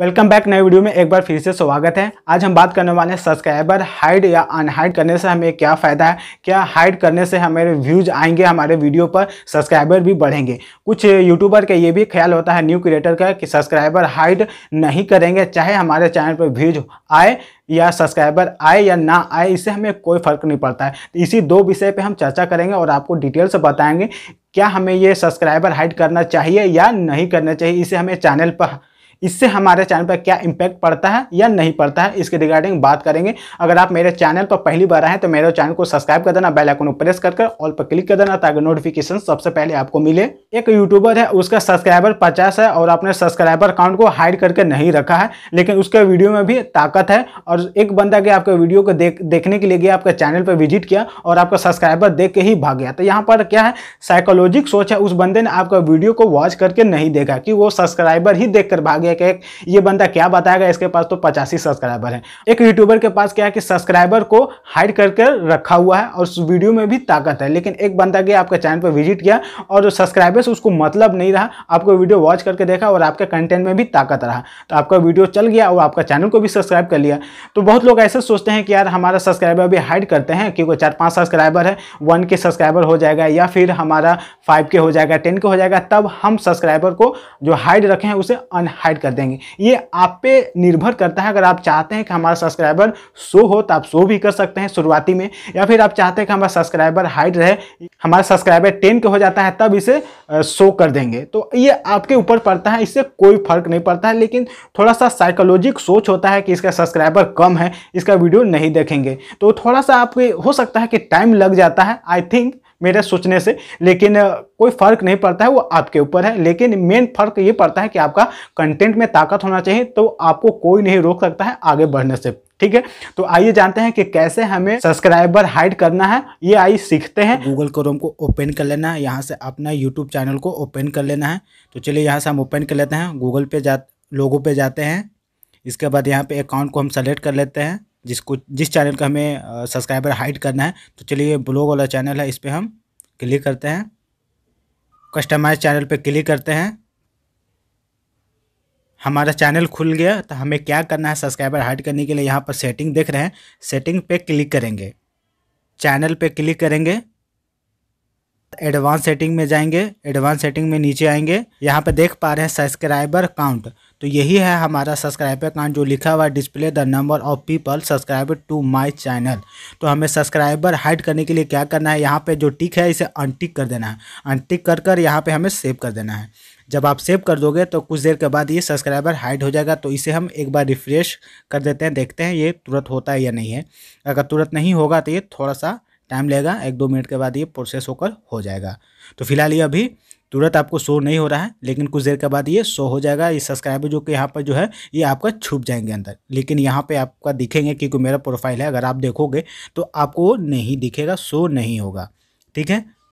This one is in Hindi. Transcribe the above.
वेलकम बैक नए वीडियो में एक बार फिर से स्वागत है आज हम बात करने वाले हैं सब्सक्राइबर हाइड या अनहाइड करने से हमें क्या फ़ायदा है क्या हाइड करने से हमारे व्यूज आएंगे हमारे वीडियो पर सब्सक्राइबर भी बढ़ेंगे कुछ यूट्यूबर का ये भी ख्याल होता है न्यू क्रिएटर का कि सब्सक्राइबर हाइड नहीं करेंगे चाहे हमारे चैनल पर व्यूज आए या सब्सक्राइबर आए या ना आए इससे हमें कोई फर्क नहीं पड़ता है तो इसी दो विषय पे हम चर्चा करेंगे और आपको डिटेल से बताएंगे क्या हमें ये सब्सक्राइबर हाइड करना चाहिए या नहीं करना चाहिए इसे हमें चैनल पर इससे हमारे चैनल पर क्या इम्पैक्ट पड़ता है या नहीं पड़ता है इसके रिगार्डिंग बात करेंगे अगर आप मेरे चैनल पर पहली बार आए तो मेरे चैनल को सब्सक्राइब कर देना बेलाइकन को प्रेस कर ऑल पर क्लिक कर देना ताकि नोटिफिकेशन सबसे पहले आपको मिले एक यूट्यूबर है उसका सब्सक्राइबर पचास है और आपने सब्सक्राइबर अकाउंट को हाइड करके नहीं रखा है लेकिन उसके वीडियो में भी ताकत है और एक बंदा के आपके वीडियो को देख देखने के लिए गया आपके चैनल पर विजिट किया और आपका सब्सक्राइबर देख के ही भाग गया तो यहाँ पर क्या है साइकोलॉजिक सोच है उस बंदे ने आपका वीडियो को वॉच करके नहीं देखा कि वो सब्सक्राइबर ही देख भाग गया करेंगे कि ये बंदा क्या बताएगा इसके पास तो पचासी सब्सक्राइबर है एक यूट्यूबर के पास क्या है कि सब्सक्राइबर को हाइड करके रखा हुआ है और उस वीडियो में भी ताकत है लेकिन एक बंदा गया आपके चैनल पर विजिट किया और सब्सक्राइबर्स उसको मतलब नहीं रहा आपको वीडियो वॉच करके देखा और आपके कंटेंट में भी ताकत रहा तो आपका वीडियो चल गया और आपका चैनल को भी सब्सक्राइब कर लिया तो बहुत लोग ऐसे सोचते हैं कि यार हमारा सब्सक्राइबर भी हाइड करते हैं क्योंकि चार पाँच सब्सक्राइबर है वन के सब्सक्राइबर हो जाएगा या फिर हमारा फाइव के हो जाएगा टेन के हो जाएगा तब हम सब्सक्राइबर को जो हाइड रखे हैं उसे अनहाइड कर देंगे ये आप पे निर्भर करता है अगर आप चाहते हैं कि हमारा सब्सक्राइबर शो हो तो आप शो भी कर सकते हैं शुरुआती में या फिर आप चाहते हैं कि हमारा सब्सक्राइबर हाइड रहे हमारा सब्सक्राइबर टेन के हो जाता है तब इसे शो कर देंगे तो ये आपके ऊपर पड़ता है इससे कोई फर्क नहीं पड़ता है लेकिन थोड़ा सा साइकोलॉजिक सोच होता है कि इसका सब्सक्राइबर कम है इसका वीडियो नहीं देखेंगे तो थोड़ा सा आपके हो सकता है कि टाइम लग जाता है आई थिंक मेरे सोचने से लेकिन कोई फ़र्क नहीं पड़ता है वो आपके ऊपर है लेकिन मेन फ़र्क ये पड़ता है कि आपका कंटेंट में ताकत होना चाहिए तो आपको कोई नहीं रोक सकता है आगे बढ़ने से ठीक है तो आइए जानते हैं कि कैसे हमें सब्सक्राइबर हाइड करना है ये आइए सीखते हैं गूगल क्रोम को ओपन कर लेना है यहाँ से अपना यूट्यूब चैनल को ओपन कर लेना है तो चलिए यहाँ से हम ओपन कर लेते हैं गूगल पे जा लोगों पे जाते हैं इसके बाद यहाँ पे अकाउंट को हम सेलेक्ट कर लेते हैं जिसको जिस चैनल का हमें सब्सक्राइबर हाइड करना है तो चलिए ब्लॉग वाला चैनल है इस पर हम क्लिक करते हैं कस्टमाइज चैनल पर क्लिक करते हैं हमारा चैनल खुल गया तो हमें क्या करना है सब्सक्राइबर हाइड करने के लिए यहाँ पर सेटिंग देख रहे हैं सेटिंग पे क्लिक करेंगे चैनल पे क्लिक करेंगे एडवांस सेटिंग में जाएंगे एडवांस सेटिंग में नीचे आएंगे यहाँ पे देख पा रहे हैं सब्सक्राइबर काउंट तो यही है हमारा सब्सक्राइबर काउंट जो लिखा हुआ है display the number of people subscriber to my channel तो हमें सब्सक्राइबर हाइड करने के लिए क्या करना है यहाँ पे जो टिक है इसे अनटिक कर देना है अनटिक कर कर यहाँ पर हमें सेव कर देना है जब आप सेव कर दोगे तो कुछ देर के बाद ये सब्सक्राइबर हाइड हो जाएगा तो इसे हम एक बार रिफ्रेश कर देते हैं देखते हैं ये तुरंत होता है या नहीं है अगर तुरंत नहीं होगा तो ये थोड़ा सा टाइम लेगा एक दो मिनट के बाद ये प्रोसेस होकर हो जाएगा तो फिलहाल ये अभी तुरंत आपको शो नहीं हो रहा है लेकिन कुछ देर के बाद ये शो हो जाएगा ये सब्सक्राइबर जो कि यहाँ पर जो है ये आपका छुप जाएंगे अंदर लेकिन यहाँ पे आपका दिखेंगे क्योंकि मेरा प्रोफाइल है अगर आप देखोगे तो आपको नहीं दिखेगा शो नहीं होगा ठीक है